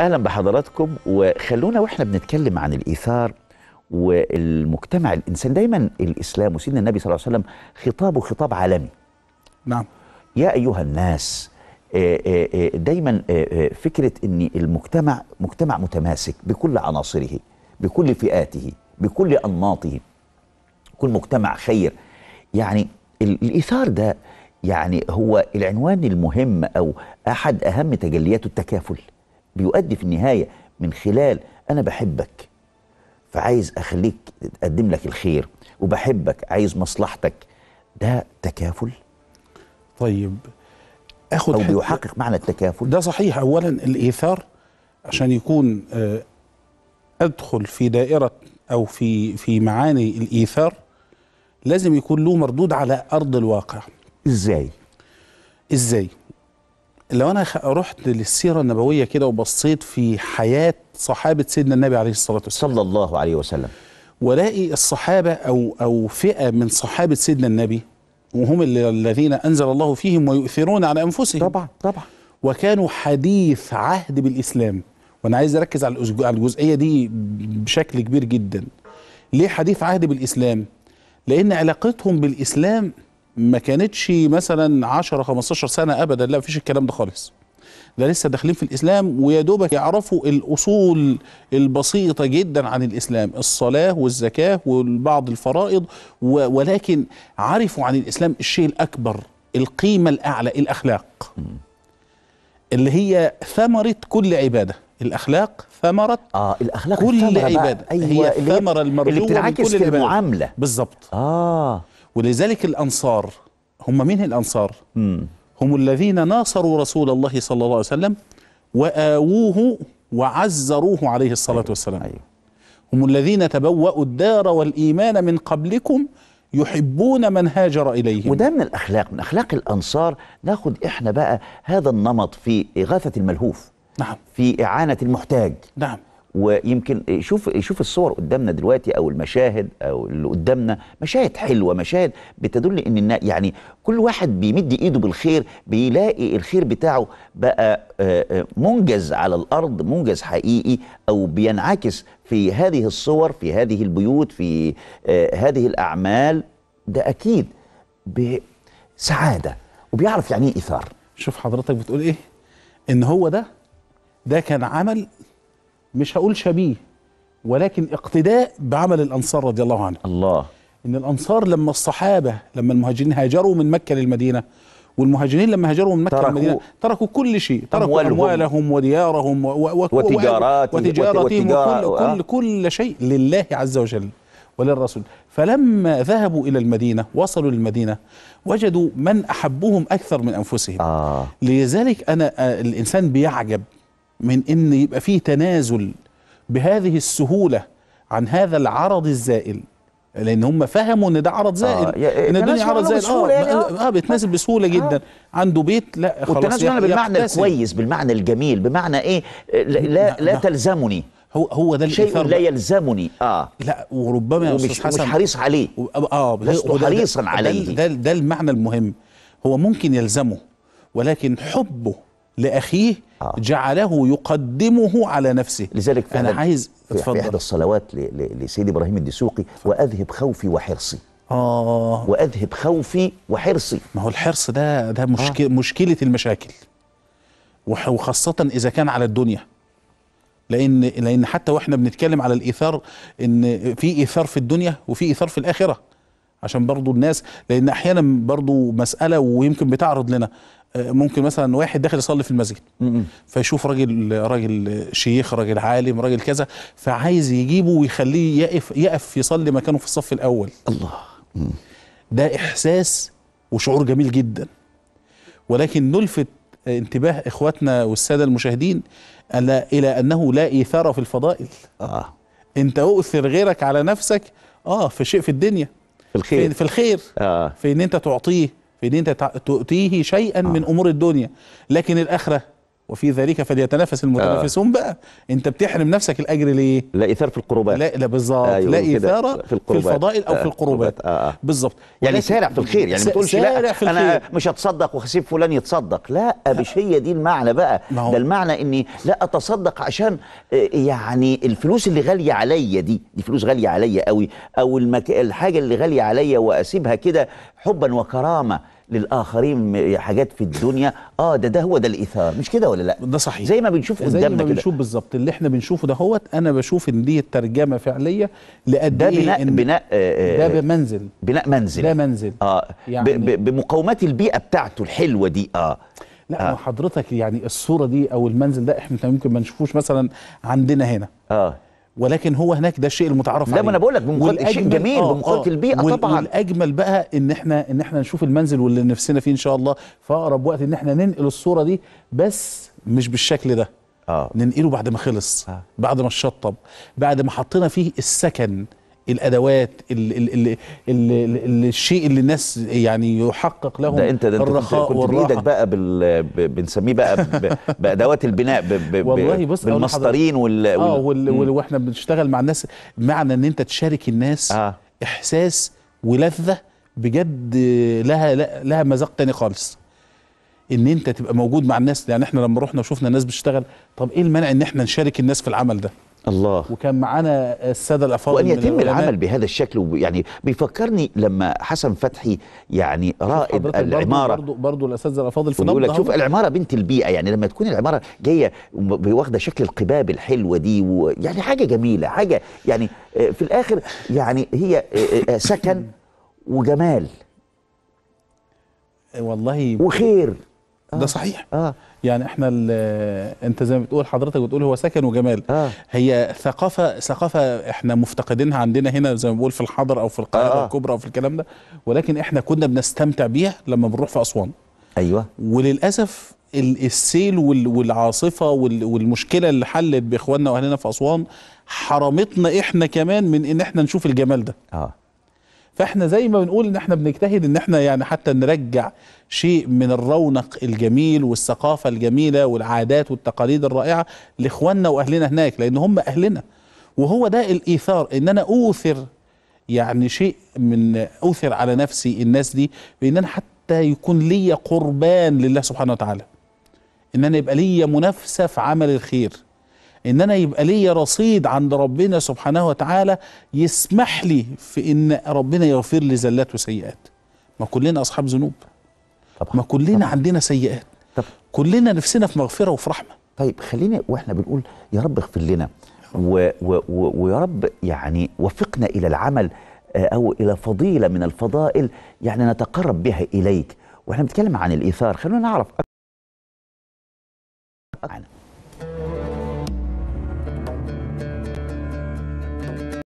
اهلا بحضراتكم وخلونا واحنا بنتكلم عن الايثار والمجتمع الانسان دايما الاسلام وسيدنا النبي صلى الله عليه وسلم خطابه خطاب عالمي نعم يا ايها الناس آه، آه، آه، دايما فكره ان المجتمع مجتمع متماسك بكل عناصره بكل فئاته بكل انماطه كل مجتمع خير يعني الايثار ده يعني هو العنوان المهم او احد اهم تجلياته التكافل بيؤدي في النهايه من خلال انا بحبك فعايز اخليك اقدم لك الخير وبحبك عايز مصلحتك ده تكافل طيب اخد او بيحقق معنى التكافل ده صحيح اولا الايثار عشان يكون آه، ادخل في دائره او في في معاني الايثار لازم يكون له مردود على ارض الواقع ازاي ازاي لو انا رحت للسيره النبويه كده وبصيت في حياه صحابه سيدنا النبي عليه الصلاه والسلام صلى الله عليه وسلم والاقي الصحابه او او فئه من صحابه سيدنا النبي وهم الذين انزل الله فيهم ويؤثرون على انفسهم طبعا طبعا وكانوا حديث عهد بالاسلام وانا عايز اركز على الجزئيه دي بشكل كبير جدا ليه حديث عهد بالاسلام لان علاقتهم بالاسلام ما كانتش مثلا 10 15 سنه ابدا لا مفيش الكلام ده خالص ده لسه داخلين في الاسلام ويا دوبك يعرفوا الاصول البسيطه جدا عن الاسلام الصلاه والزكاه وبعض الفرائض ولكن عرفوا عن الاسلام الشيء الاكبر القيمه الاعلى الاخلاق اللي هي ثمره كل عباده الاخلاق ثمره اه الاخلاق كل عباده أيوة هي الثمره المرجوه اللي بتنعكس في المعامله بالظبط اه ولذلك الأنصار هم من الأنصار هم الذين ناصروا رسول الله صلى الله عليه وسلم وآووه وعزروه عليه الصلاة أيوه والسلام أيوه هم الذين تبوأوا الدار والإيمان من قبلكم يحبون من هاجر إليهم وده من الأخلاق من أخلاق الأنصار ناخد إحنا بقى هذا النمط في إغاثة الملهوف نعم في إعانة المحتاج نعم ويمكن شوف شوف الصور قدامنا دلوقتي او المشاهد او اللي قدامنا مشاهد حلوه مشاهد بتدل ان يعني كل واحد بيمد ايده بالخير بيلاقي الخير بتاعه بقى آه، آه، منجز على الارض منجز حقيقي او بينعكس في هذه الصور في هذه البيوت في آه، هذه الاعمال ده اكيد بسعاده وبيعرف يعني ايه اثار شوف حضرتك بتقول ايه ان هو ده ده كان عمل مش هقول شبيه ولكن اقتداء بعمل الانصار رضي الله عنهم الله ان الانصار لما الصحابه لما المهاجرين هاجروا من مكه للمدينه والمهاجرين لما هاجروا من مكه تركوا للمدينه تركوا كل شيء تركوا اموالهم, أموالهم وديارهم و و وتجارات وتجارتهم وكل كل, آه. كل شيء لله عز وجل وللرسول فلما ذهبوا إلى المدينة وصلوا للمدينة وجدوا من أحبهم أكثر من أنفسهم آه. لذلك أنا آه، الإنسان بيعجب من ان يبقى فيه تنازل بهذه السهوله عن هذا العرض الزائل لان هم فهموا ان ده عرض آه، زائل آه. ان الدنيا عرض زائل اه يعني اه, آه، بيتنازل بسهوله آه. جدا آه. عنده بيت لا خلاص والتنازل بالمعنى الكويس بالمعنى الجميل بمعنى ايه لا لا, لا تلزمني هو هو ده شيء لا يلزمني اه لا وربما يا استاذ حسن مش حريص عليه اه بالظبط حريصا عليه ده, ده المعنى المهم هو ممكن يلزمه ولكن حبه لأخيه آه. جعله يقدمه على نفسه لذلك فعلا أنا عايز أتفضل. في إحدى الصلوات لسيد إبراهيم الدسوقي وأذهب خوفي وحرصي آه وأذهب خوفي وحرصي ما هو الحرص ده ده مشكل آه. مشكلة المشاكل وخاصة إذا كان على الدنيا لأن لأن حتى وإحنا بنتكلم على الإيثار إن في إيثار في الدنيا وفي إيثار في الآخرة عشان برضو الناس لان احيانا برضو مساله ويمكن بتعرض لنا ممكن مثلا واحد داخل يصلي في المسجد فيشوف راجل راجل شيخ راجل عالم راجل كذا فعايز يجيبه ويخليه يقف يقف يصلي مكانه في الصف الاول الله ده احساس وشعور جميل جدا ولكن نلفت انتباه اخواتنا والساده المشاهدين الى انه لا ايثار في الفضائل اه انت اؤثر غيرك على نفسك اه في شيء في الدنيا في الخير في الخير آه. في ان انت تعطيه في ان انت تؤتيه شيئا من آه. امور الدنيا لكن الاخره وفي ذلك فليتنافس المتنافسون آه. بقى انت بتحرم نفسك الاجر ليه لا اثاره في القربات لا لا بالظبط أيوة، لا اثاره في, في الفضائل او آه. في القربات آه. آه. بالظبط يعني سارع في الخير يعني ما تقولش لا انا مش هتصدق وهسيب فلان يتصدق لا مش هي دي المعنى بقى ده المعنى اني لا اتصدق عشان آه، يعني الفلوس اللي غاليه عليا دي دي فلوس غاليه عليا قوي او المك... الحاجه اللي غاليه عليا واسيبها كده حبا وكرامه للاخرين حاجات في الدنيا اه ده ده هو ده الايثار مش كده ولا لا ده صحيح زي ما بنشوف قدامنا كده زي ما بنشوف بالظبط اللي احنا بنشوفه ده هوت انا بشوف ان دي الترجمه فعليه لقد ده إيه بناء إن بناء آه،, آه ده بمنزل بناء منزل ده منزل اه يعني بمقاومات البيئه بتاعته الحلوه دي اه لا آه. حضرتك يعني الصوره دي او المنزل ده احنا ممكن ما نشوفوش مثلا عندنا هنا اه ولكن هو هناك ده الشيء المتعارف عليه لا ما انا بقول لك بمقابل شيء جميل آه آه البيئه طبعا والاجمل بقى ان احنا ان احنا نشوف المنزل واللي نفسنا فيه ان شاء الله في اقرب وقت ان احنا ننقل الصوره دي بس مش بالشكل ده آه. ننقله بعد ما خلص آه. بعد ما اتشطب بعد ما حطينا فيه السكن الادوات الشيء اللي الناس يعني يحقق لهم ده انت ده انت الرخاء كنت بايدك بقى بال بنسميه بقى بادوات البناء ب ب والله بص بالمسطرين وال اه وال وال واحنا بنشتغل مع الناس معنى ان انت تشارك الناس آه. احساس ولذه بجد لها لها مذاق تاني خالص ان انت تبقى موجود مع الناس يعني احنا لما رحنا وشفنا الناس بتشتغل طب ايه المانع ان احنا نشارك الناس في العمل ده الله وكان معانا الساده الافاضل وان يتم العمل بهذا الشكل يعني بيفكرني لما حسن فتحي يعني رائد العماره برضو, برضو الاستاذ الافاضل في نبضه لك شوف العماره بنت البيئه يعني لما تكون العماره جايه واخده شكل القباب الحلوه دي يعني حاجه جميله حاجه يعني آه، في الاخر يعني هي آه، آه، سكن وجمال والله وخير ده آه. صحيح آه. يعني احنا انت زي ما بتقول حضرتك بتقول هو سكن وجمال آه. هي ثقافه ثقافه احنا مفتقدينها عندنا هنا زي ما بقول في الحضر او في القاهره آه،, آه. الكبرى او في الكلام ده ولكن احنا كنا بنستمتع بيها لما بنروح في اسوان ايوه وللاسف السيل والعاصفه والمشكله اللي حلت باخواننا واهلنا في اسوان حرمتنا احنا كمان من ان احنا نشوف الجمال ده اه فاحنا زي ما بنقول ان احنا بنجتهد ان احنا يعني حتى نرجع شيء من الرونق الجميل والثقافه الجميله والعادات والتقاليد الرائعه لاخواننا واهلنا هناك لان هم اهلنا وهو ده الايثار ان انا اوثر يعني شيء من اوثر على نفسي الناس دي بان انا حتى يكون لي قربان لله سبحانه وتعالى ان انا يبقى لي منافسه في عمل الخير ان انا يبقى ليا رصيد عند ربنا سبحانه وتعالى يسمح لي في ان ربنا يغفر لي زلات وسيئات ما كلنا اصحاب ذنوب طبعا ما كلنا طبعا. عندنا سيئات طبعا. كلنا نفسنا في مغفره وفي رحمه طيب خلينا واحنا بنقول يا رب اغفر لنا و و و ويا رب يعني وفقنا الى العمل آه، او الى فضيله من الفضائل يعني نتقرب بها اليك واحنا بنتكلم عن الايثار خلونا نعرف أكثر